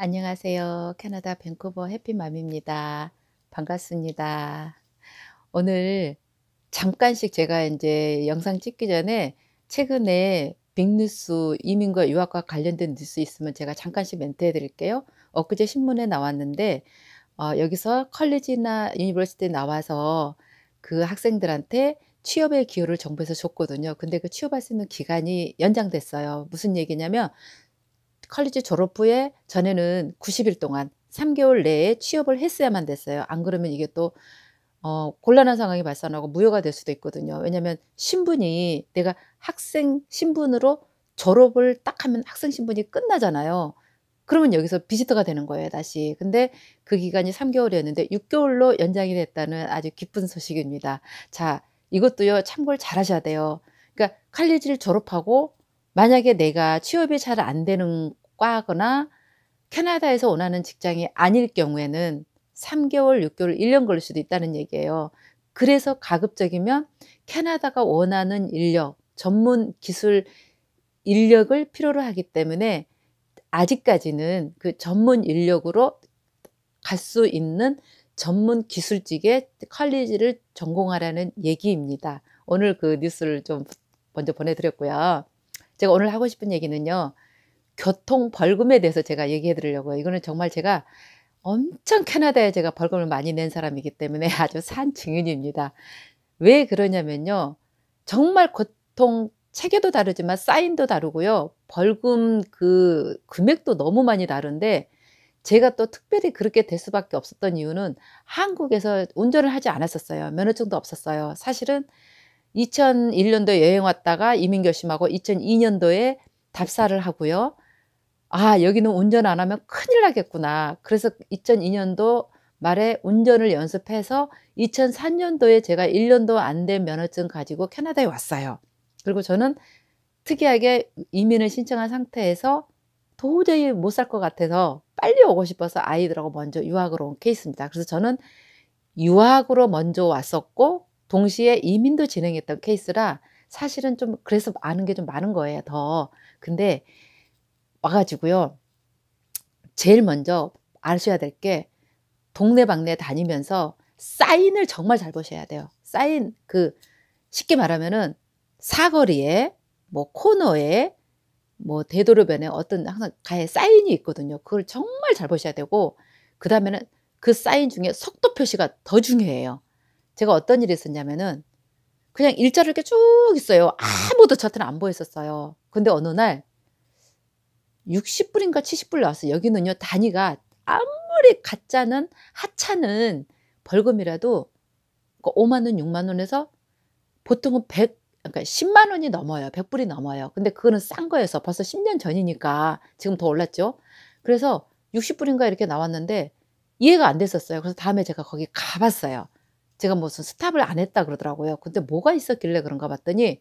안녕하세요. 캐나다 밴쿠버 해피맘입니다. 반갑습니다. 오늘 잠깐씩 제가 이제 영상 찍기 전에 최근에 빅뉴스 이민과 유학과 관련된 뉴스 있으면 제가 잠깐씩 멘트 해드릴게요. 엊그제 신문에 나왔는데 어, 여기서 컬리지나 유니버시티 나와서 그 학생들한테 취업의 기회를 정부에서 줬거든요. 근데 그 취업할 수 있는 기간이 연장됐어요. 무슨 얘기냐면 칼리지 졸업 후에 전에는 90일 동안 3개월 내에 취업을 했어야만 됐어요. 안 그러면 이게 또 어, 곤란한 상황이 발생하고 무효가 될 수도 있거든요. 왜냐하면 신분이 내가 학생 신분으로 졸업을 딱 하면 학생 신분이 끝나잖아요. 그러면 여기서 비지터가 되는 거예요, 다시. 근데 그 기간이 3개월이었는데 6개월로 연장이 됐다는 아주 기쁜 소식입니다. 자, 이것도요, 참고를 잘 하셔야 돼요. 그러니까 칼리지를 졸업하고 만약에 내가 취업이 잘 안 되는 과거나 캐나다에서 원하는 직장이 아닐 경우에는 3개월, 6개월, 1년 걸릴 수도 있다는 얘기예요. 그래서 가급적이면 캐나다가 원하는 인력, 전문 기술 인력을 필요로 하기 때문에 아직까지는 그 전문 인력으로 갈 수 있는 전문 기술직의 컬리지를 전공하라는 얘기입니다. 오늘 그 뉴스를 좀 먼저 보내드렸고요. 제가 오늘 하고 싶은 얘기는요. 교통 벌금에 대해서 제가 얘기해 드리려고요. 이거는 정말 제가 엄청 캐나다에 제가 벌금을 많이 낸 사람이기 때문에 아주 산 증인입니다. 왜 그러냐면요. 정말 고통 체계도 다르지만 사인도 다르고요. 벌금 그 금액도 너무 많이 다른데 제가 또 특별히 그렇게 될 수밖에 없었던 이유는 한국에서 운전을 하지 않았었어요. 면허증도 없었어요. 사실은 2001년도에 여행 왔다가 이민 교심하고 2002년도에 답사를 하고요. 아, 여기는 운전 안 하면 큰일 나겠구나. 그래서 2002년도 말에 운전을 연습해서 2003년도에 제가 1년도 안 된 면허증 가지고 캐나다에 왔어요. 그리고 저는 특이하게 이민을 신청한 상태에서 도저히 못 살 것 같아서 빨리 오고 싶어서 아이들하고 먼저 유학으로 온 케이스입니다. 그래서 저는 유학으로 먼저 왔었고 동시에 이민도 진행했던 케이스라 사실은 좀 그래서 아는 게 좀 많은 거예요 더 근데 와가지고요 제일 먼저 아셔야 될 게 동네방네 다니면서 사인을 정말 잘 보셔야 돼요 사인 그 쉽게 말하면은 사거리에 뭐 코너에 뭐 대도로변에 어떤 항상 가에 사인이 있거든요 그걸 정말 잘 보셔야 되고 그 다음에는 그 사인 중에 속도 표시가 더 중요해요 제가 어떤 일이 있었냐면은 그냥 일자로 이렇게 쭉 있어요. 아무도 저한테는 안 보였었어요. 근데 어느 날 60불인가 70불 나왔어요. 여기는요, 단위가 아무리 가짜는 하찮은 벌금이라도 5만원, 그러니까 6만원에서 보통은 100, 그러니까 10만 원이 넘어요. 100불이 넘어요. 근데 그거는 싼 거여서 벌써 10년 전이니까 지금 더 올랐죠. 그래서 60불인가 이렇게 나왔는데 이해가 안 됐었어요. 그래서 다음에 제가 거기 가봤어요. 제가 무슨 스탑을 안 했다 그러더라고요. 근데 뭐가 있었길래 그런가 봤더니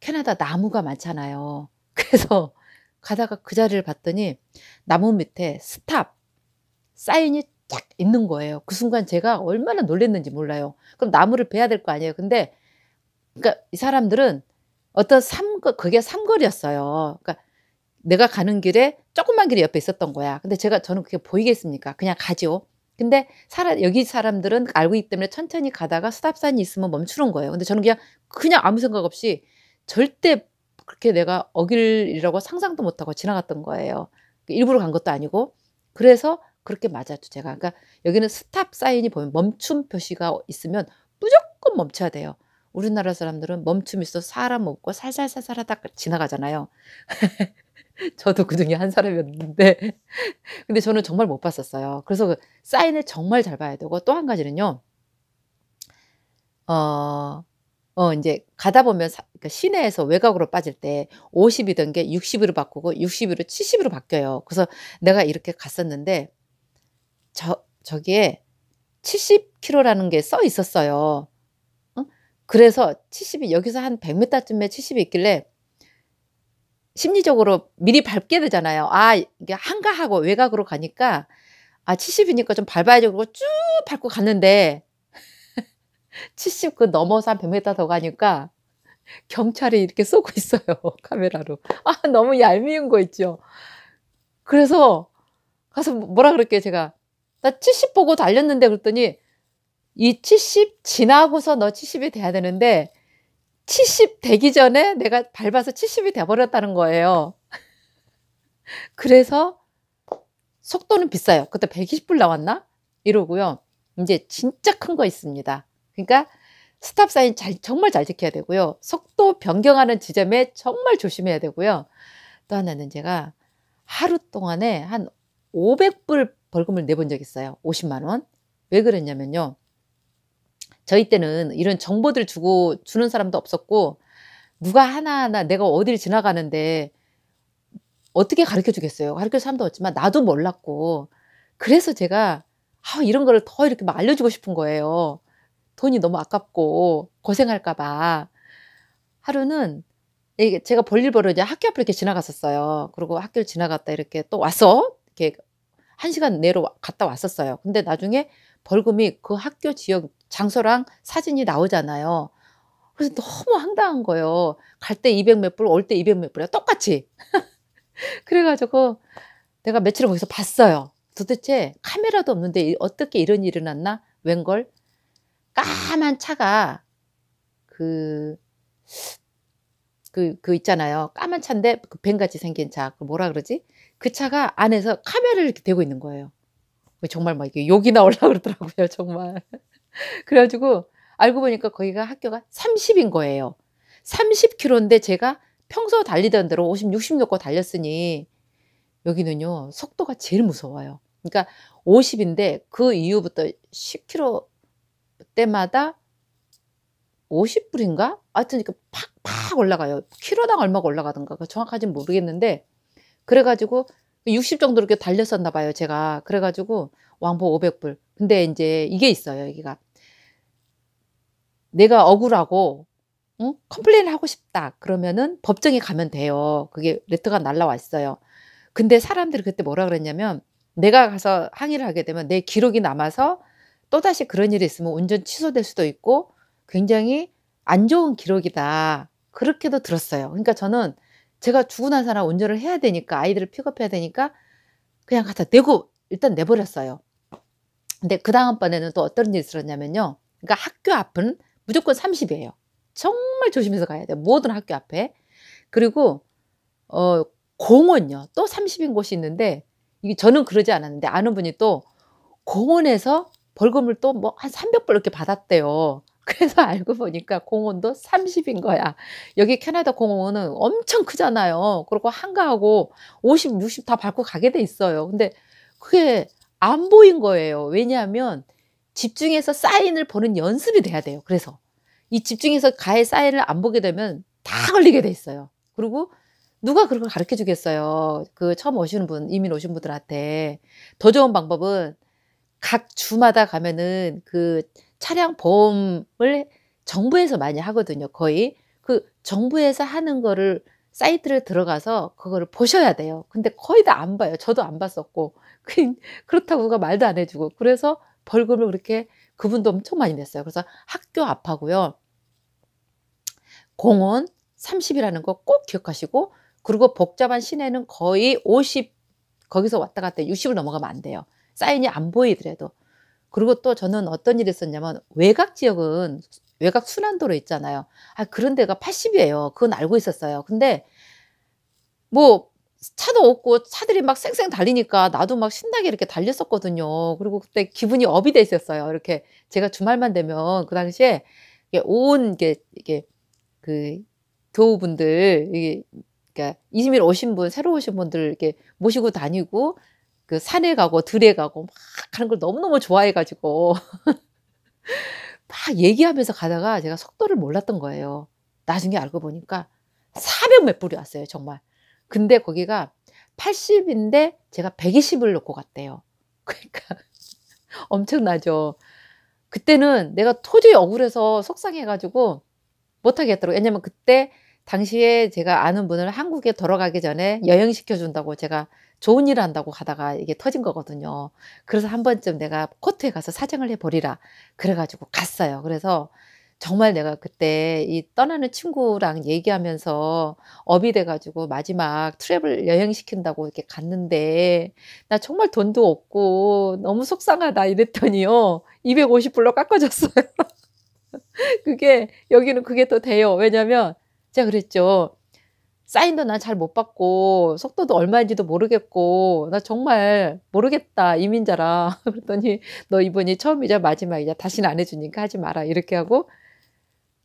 캐나다 나무가 많잖아요. 그래서 가다가 그 자리를 봤더니 나무 밑에 스탑 사인이 쫙 있는 거예요. 그 순간 제가 얼마나 놀랬는지 몰라요. 그럼 나무를 베야 될 거 아니에요. 근데 그러니까 이 사람들은 어떤 삼 거 그게 삼거리였어요. 그러니까 내가 가는 길에 조그만 길이 옆에 있었던 거야. 근데 제가 저는 그게 보이겠습니까? 그냥 가죠. 근데 사람 여기 사람들은 알고 있기 때문에 천천히 가다가 스탑산이 있으면 멈추는 거예요. 근데 저는 그냥 그냥 아무 생각 없이 절대 그렇게 내가 어길이라고 상상도 못하고 지나갔던 거예요. 일부러 간 것도 아니고 그래서 그렇게 맞아도 제가 그러니까 여기는 스탑 사인이 보면 멈춤 표시가 있으면 무조건 멈춰야 돼요. 우리나라 사람들은 멈춤 있어 사람 없고 살살살살 하다 지나가잖아요. 저도 그 중에 한 사람이었는데. 근데 저는 정말 못 봤었어요. 그래서 그 사인을 정말 잘 봐야 되고 또 한 가지는요. 어, 어, 이제 가다 보면 사, 그러니까 시내에서 외곽으로 빠질 때 50이던 게 60으로 바꾸고 60으로 70으로 바뀌어요. 그래서 내가 이렇게 갔었는데 저, 저기에 70km라는 게 써 있었어요. 어? 그래서 70이 여기서 한 100m쯤에 70이 있길래 심리적으로 미리 밟게 되잖아요. 아, 이게 한가하고 외곽으로 가니까 아, 70이니까 좀 밟아야지 그러고 쭉 밟고 갔는데 70 그 넘어서 한 100m 더 가니까 경찰이 이렇게 쏘고 있어요. 카메라로. 아, 너무 얄미운 거 있죠. 그래서 가서 뭐라 그럴게요, 제가. 나 70 보고 달렸는데 그랬더니 이 70 지나고서 너 70이 돼야 되는데 70 되기 전에 내가 밟아서 70이 돼버렸다는 거예요. 그래서 속도는 비싸요. 그때 120불 나왔나? 이러고요. 이제 진짜 큰 거 있습니다. 그러니까 스탑 사인 잘, 정말 잘 지켜야 되고요. 속도 변경하는 지점에 정말 조심해야 되고요. 또 하나는 제가 하루 동안에 한 500불 벌금을 내본 적 있어요. 50만 원. 왜 그랬냐면요. 저희 때는 이런 정보들 주고 주는 사람도 없었고 누가 하나하나 내가 어디를 지나가는데 어떻게 가르쳐 주겠어요. 가르쳐 줄 사람도 없지만 나도 몰랐고 그래서 제가 아, 이런 거를 더 이렇게 막 알려주고 싶은 거예요. 돈이 너무 아깝고 고생할까봐 하루는 제가 볼일 보러 이제 학교 앞을 이렇게 지나갔었어요. 그리고 학교를 지나갔다 이렇게 또 와서 이렇게 한 시간 내로 갔다 왔었어요. 근데 나중에 벌금이 그 학교 지역 장소랑 사진이 나오잖아요. 그래서 너무 황당한 거예요. 갈 때 200 몇 불, 올 때 200 몇 불이야. 똑같이. 그래가지고 내가 며칠을 거기서 봤어요. 도대체 카메라도 없는데 어떻게 이런 일이 일어났나? 웬걸? 까만 차가 그, 그, 그 있잖아요. 까만 차인데 그 벤같이 생긴 차. 그 뭐라 그러지? 그 차가 안에서 카메라를 이렇게 대고 있는 거예요. 정말 막 이게 욕이 나올라 그러더라고요, 정말. 그래가지고 알고 보니까 거기가 학교가 30인 거예요. 30km인데 제가 평소 달리던 대로 50, 60 넣고 달렸으니 여기는요, 속도가 제일 무서워요. 그러니까 50인데 그 이후부터 10km 때마다 50불인가? 하여튼 이 팍팍 올라가요. 키로당 얼마가 올라가던가 정확하진 모르겠는데 그래가지고 60 정도 이렇게 달렸었나 봐요, 제가. 그래가지고 왕복 500불. 근데 이제 이게 있어요, 여기가. 내가 억울하고, 응? 컴플레인을 하고 싶다. 그러면은 법정에 가면 돼요. 그게 레터가 날라왔어요. 근데 사람들이 그때 뭐라 그랬냐면, 내가 가서 항의를 하게 되면 내 기록이 남아서 또다시 그런 일이 있으면 운전 취소될 수도 있고 굉장히 안 좋은 기록이다. 그렇게도 들었어요. 그러니까 저는 제가 죽고 난 사람 운전을 해야 되니까 아이들을 픽업해야 되니까 그냥 갖다 대고 일단 내버렸어요. 근데 그 다음번에는 또 어떤 일이 있었냐면요. 그러니까 학교 앞은 무조건 30이에요. 정말 조심해서 가야 돼요. 모든 학교 앞에. 그리고 어 공원요. 또 30인 곳이 있는데 이게 저는 그러지 않았는데 아는 분이 또 공원에서 벌금을 또 뭐 한 300불 이렇게 받았대요. 그래서 알고 보니까 공원도 30인 거야. 여기 캐나다 공원은 엄청 크잖아요. 그리고 한가하고 50, 60 다 밟고 가게 돼 있어요. 근데 그게 안 보인 거예요. 왜냐하면 집중해서 사인을 보는 연습이 돼야 돼요. 그래서 이 집중해서 가해 사인을 안 보게 되면 다 걸리게 돼 있어요. 그리고 누가 그걸 가르쳐 주겠어요. 그 처음 오시는 분, 이민 오신 분들한테. 더 좋은 방법은 각 주마다 가면은 그 차량 보험을 정부에서 많이 하거든요. 거의 그 정부에서 하는 거를 사이트를 들어가서 그거를 보셔야 돼요. 근데 거의 다 안 봐요. 저도 안 봤었고 그, 그렇다고가 말도 안 해주고 그래서 벌금을 그렇게 그분도 엄청 많이 냈어요. 그래서 학교 앞하고요. 공원 30이라는 거 꼭 기억하시고 그리고 복잡한 시내는 거의 50 거기서 왔다 갔다 60을 넘어가면 안 돼요. 사인이 안 보이더라도 그리고 또 저는 어떤 일이 있었냐면 외곽 지역은 외곽 순환도로 있잖아요. 아, 그런 데가 80이에요. 그건 알고 있었어요. 근데 뭐 차도 없고 차들이 막 쌩쌩 달리니까 나도 막 신나게 이렇게 달렸었거든요. 그리고 그때 기분이 업이 돼 있었어요. 이렇게 제가 주말만 되면 그 당시에 온 이게 이게 그 교우분들 이게 그러니까 이즈일 오신 분 새로 오신 분들 이렇게 모시고 다니고 그 산에 가고 들에 가고 막 하는 걸 너무너무 좋아해가지고 막 얘기하면서 가다가 제가 속도를 몰랐던 거예요. 나중에 알고 보니까 400몇 불이 왔어요, 정말. 근데 거기가 80인데 제가 120을 놓고 갔대요. 그러니까 엄청나죠. 그때는 내가 토지 히 억울해서 속상해가지고 못하겠더라고. 왜냐면 그때 당시에 제가 아는 분을 한국에 돌아가기 전에 음. 여행시켜준다고 제가 좋은 일을 한다고 하다가 이게 터진 거거든요. 그래서 한 번쯤 내가 코트에 가서 사정을 해버리라. 그래가지고 갔어요. 그래서 정말 내가 그때 이 떠나는 친구랑 얘기하면서 업이 돼가지고 마지막 트래블 여행시킨다고 이렇게 갔는데 나 정말 돈도 없고 너무 속상하다 이랬더니요. 250불로 깎아줬어요. 그게 여기는 그게 또 돼요. 왜냐면 제가 그랬죠. 사인도 난 잘 못 받고 속도도 얼마인지도 모르겠고 나 정말 모르겠다 이민자라 그랬더니 너 이번이 처음이자 마지막이자 다시는 안 해주니까 하지 마라 이렇게 하고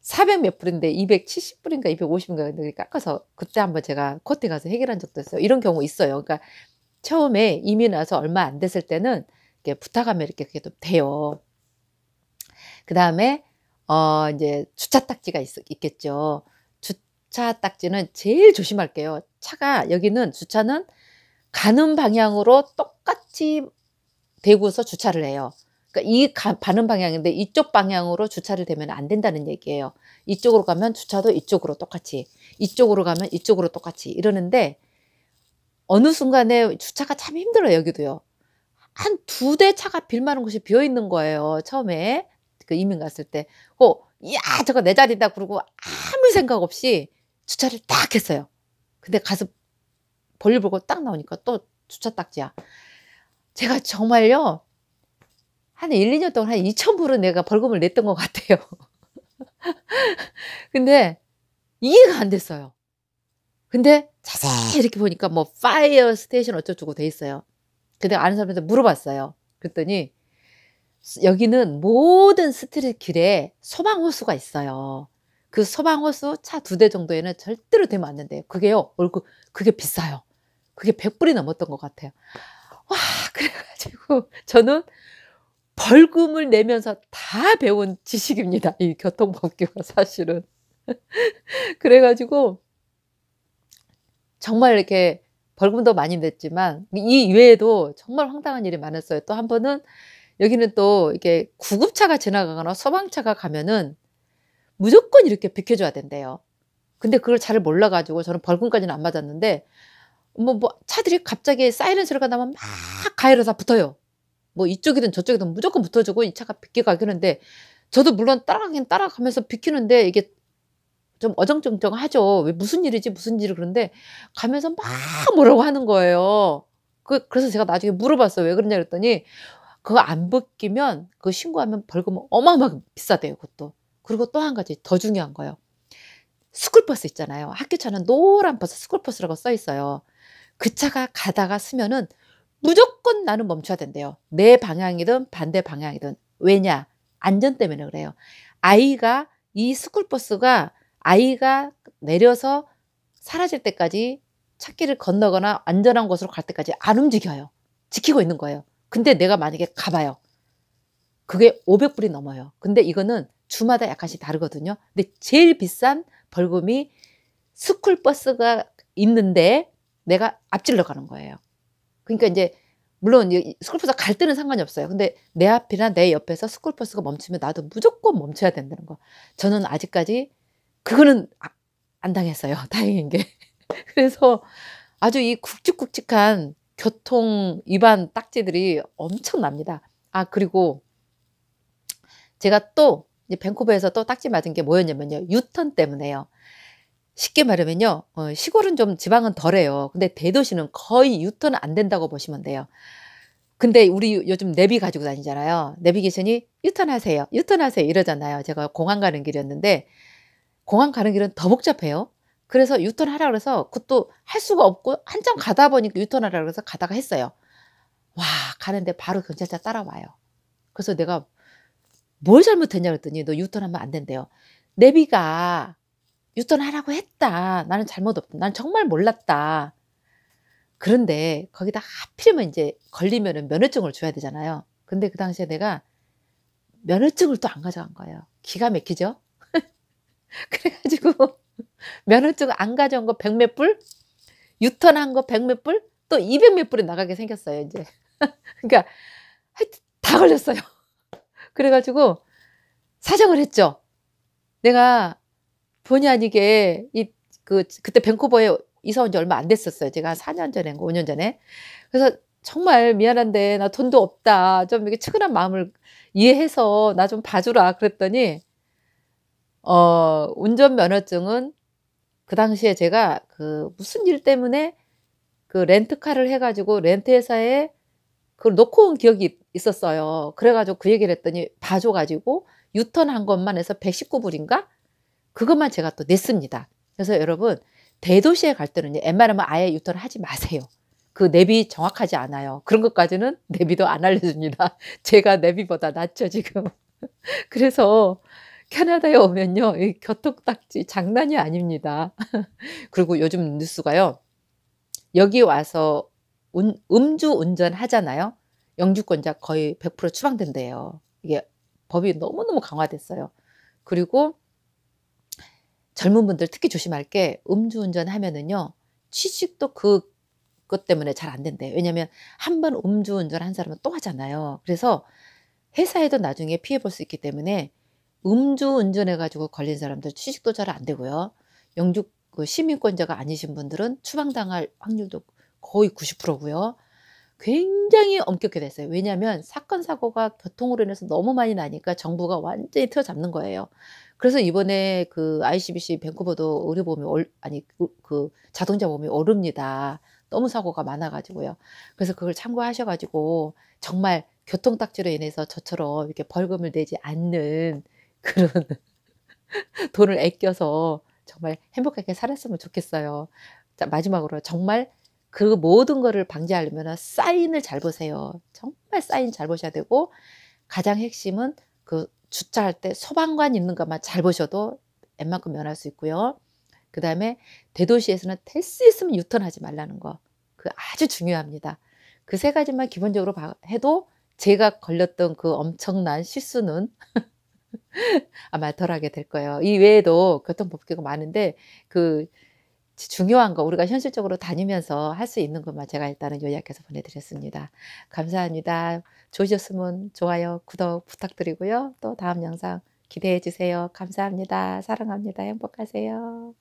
400 몇 불인데 270불인가 250인가 깎아서 그때 한번 제가 코트 가서 해결한 적도 있어요 이런 경우 있어요 그러니까 처음에 이민 와서 얼마 안 됐을 때는 이렇게 부탁하면 이렇게 그게 또 돼요 그 다음에 어 이제 주차 딱지가 있, 있겠죠 주차 딱지는 제일 조심할게요. 차가 여기는 주차는 가는 방향으로 똑같이 대고서 주차를 해요. 그러니까 이 가, 는 방향인데 이쪽 방향으로 주차를 대면안 된다는 얘기예요. 이쪽으로 가면 주차도 이쪽으로 똑같이, 이쪽으로 가면 이쪽으로 똑같이 이러는데 어느 순간에 주차가 참 힘들어요. 여기도요. 한 두 대 차가 빌만한 곳이 비어 있는 거예요. 처음에 그 이민 갔을 때. 어, 야 저거 내 자리다 그러고 아무 생각 없이 주차를 딱 했어요. 근데 가서 볼일 보고 딱 나오니까 또 주차 딱지야. 제가 정말요. 한 1, 2년 동안 한 2,000불은 내가 벌금을 냈던 것 같아요. 근데 이해가 안 됐어요. 근데 자세히 이렇게 보니까 뭐 파이어 스테이션 어쩌고저쩌돼 있어요. 근데 아는 사람한테 물어봤어요. 그랬더니 여기는 모든 스트릿 길에 소방 호수가 있어요. 그소방 호수 차 두 대 정도에는 절대로 되면 안 된대요. 그게요. 얼굴 그게 비싸요. 그게 100불이 넘었던 것 같아요. 와 그래가지고 저는 벌금을 내면서 다 배운 지식입니다. 이 교통법규가 사실은. 그래가지고 정말 이렇게 벌금도 많이 냈지만 이 이외에도 정말 황당한 일이 많았어요. 또 한 번은 여기는 또 이게 구급차가 지나가거나 소방차가 가면은 무조건 이렇게 비켜줘야 된대요. 근데 그걸 잘 몰라가지고 저는 벌금까지는 안 맞았는데 뭐, 뭐 차들이 갑자기 사이렌 소리가 나면 막 아. 가열해서 붙어요. 뭐 이쪽이든 저쪽이든 무조건 붙어주고 이 차가 비켜가긴 하는데 저도 물론 따라가긴 따라가면서 비키는데 이게 좀 어정쩡쩡하죠. 왜 무슨 일이지 무슨 일이 그런데 가면서 막 아. 뭐라고 하는 거예요. 그, 그래서 제가 나중에 물어봤어요. 왜 그러냐 그랬더니 그거 안 벗기면 그 신고하면 벌금 어마어마하게 비싸대요 그것도. 그리고 또 한 가지 더 중요한 거요. 예 스쿨버스 있잖아요. 학교차는 노란 버스 스쿨버스라고 써 있어요. 그 차가 가다가 스면은 무조건 나는 멈춰야 된대요. 내 방향이든 반대 방향이든. 왜냐? 안전 때문에 그래요. 아이가 이 스쿨버스가 아이가 내려서 사라질 때까지 찾기를 건너거나 안전한 곳으로 갈 때까지 안 움직여요. 지키고 있는 거예요. 근데 내가 만약에 가봐요. 그게 500불이 넘어요. 근데 이거는 주마다 약간씩 다르거든요. 근데 제일 비싼 벌금이 스쿨버스가 있는데 내가 앞질러 가는 거예요. 그러니까 이제 물론 스쿨버스 갈 때는 상관이 없어요. 근데 내 앞이나 내 옆에서 스쿨버스가 멈추면 나도 무조건 멈춰야 된다는 거. 저는 아직까지 그거는 아, 안 당했어요. 다행인 게. 그래서 아주 이 굵직굵직한 교통 위반 딱지들이 엄청납니다. 아 그리고 제가 또 이제 밴쿠버에서 또 딱지 맞은 게 뭐였냐면요. 유턴 때문에요. 쉽게 말하면요. 어, 시골은 좀 지방은 덜해요. 근데 대도시는 거의 유턴 안 된다고 보시면 돼요. 근데 우리 요즘 내비 가지고 다니잖아요. 내비게이션이 유턴하세요. 유턴하세요. 이러잖아요. 제가 공항 가는 길이었는데 공항 가는 길은 더 복잡해요. 그래서 유턴하라 그래서 그것도 할 수가 없고 한참 가다 보니까 유턴하라 그래서 가다가 했어요. 와 가는데 바로 경찰차 따라와요. 그래서 내가 뭘 잘못했냐 그랬더니 너 유턴하면 안 된대요. 내비가 유턴하라고 했다. 나는 잘못 없다. 난 정말 몰랐다. 그런데 거기다 하필이면 이제 걸리면은 면허증을 줘야 되잖아요. 근데 그 당시에 내가 면허증을 또 안 가져간 거예요. 기가 막히죠? 그래가지고 면허증 안 가져온 거1 0 0몇 불, 유턴한 거1 0 0몇 불, 또2 0 0몇 불이 나가게 생겼어요, 이제. 그러니까 하여튼 다 걸렸어요. 그래가지고 사정을 했죠. 내가 본의 아니게 이 그 그때 밴쿠버에 이사 온 지 얼마 안 됐었어요. 제가 4년 전에 5년 전에. 그래서 정말 미안한데 나 돈도 없다. 좀 이렇게 측은한 마음을 이해해서 나 좀 봐주라 그랬더니 어 운전 면허증은 그 당시에 제가 그 무슨 일 때문에 그 렌트카를 해가지고 렌트 회사에 그걸 놓고 온 기억이 있었어요. 그래가지고 그 얘기를 했더니 봐줘가지고 유턴한 것만 해서 119불인가? 그것만 제가 또 냈습니다. 그래서 여러분 대도시에 갈 때는요. 웬만하면 아예 유턴을 하지 마세요. 그 내비 정확하지 않아요. 그런 것까지는 내비도 안 알려줍니다. 제가 내비보다 낫죠 지금. 그래서 캐나다에 오면요. 이 교통딱지 장난이 아닙니다. 그리고 요즘 뉴스가요. 여기 와서 음주 운전 하잖아요. 영주권자 거의 100% 추방된대요. 이게 법이 너무너무 강화됐어요. 그리고 젊은 분들 특히 조심할 게 음주운전 하면은요 취식도 그, 것 때문에 잘 안 된대요. 왜냐하면 한 번 음주운전 한 사람은 또 하잖아요. 그래서 회사에도 나중에 피해 볼 수 있기 때문에 음주운전해 가지고 걸린 사람들 취식도잘 안 되고요. 영주 그 시민권자가 아니신 분들은 추방당할 확률도 거의 90%고요. 굉장히 엄격해 됐어요. 왜냐하면 사건 사고가 교통으로 인해서 너무 많이 나니까 정부가 완전히 틀어잡는 거예요. 그래서 이번에 그 ICBC 밴쿠버도 의료보험이 얼, 아니 그, 그 자동차 보험이 오릅니다. 너무 사고가 많아가지고요. 그래서 그걸 참고하셔가지고 정말 교통딱지로 인해서 저처럼 이렇게 벌금을 내지 않는 그런 돈을 아껴서 정말 행복하게 살았으면 좋겠어요. 자, 마지막으로 정말 그 모든 거를 방지하려면 사인을 잘 보세요. 정말 사인 잘 보셔야 되고 가장 핵심은 그 주차할 때 소방관 있는 것만 잘 보셔도 웬만큼 면할 수 있고요. 그 다음에 대도시에서는 될수 있으면 유턴하지 말라는 거. 그 아주 중요합니다. 그 세 가지만 기본적으로 해도 제가 걸렸던 그 엄청난 실수는 아마 덜하게 될 거예요. 이 외에도 교통법규가 많은데 그 중요한 거 우리가 현실적으로 다니면서 할 수 있는 것만 제가 일단은 요약해서 보내드렸습니다. 감사합니다. 좋으셨으면 좋아요, 구독 부탁드리고요. 또 다음 영상 기대해 주세요. 감사합니다. 사랑합니다. 행복하세요.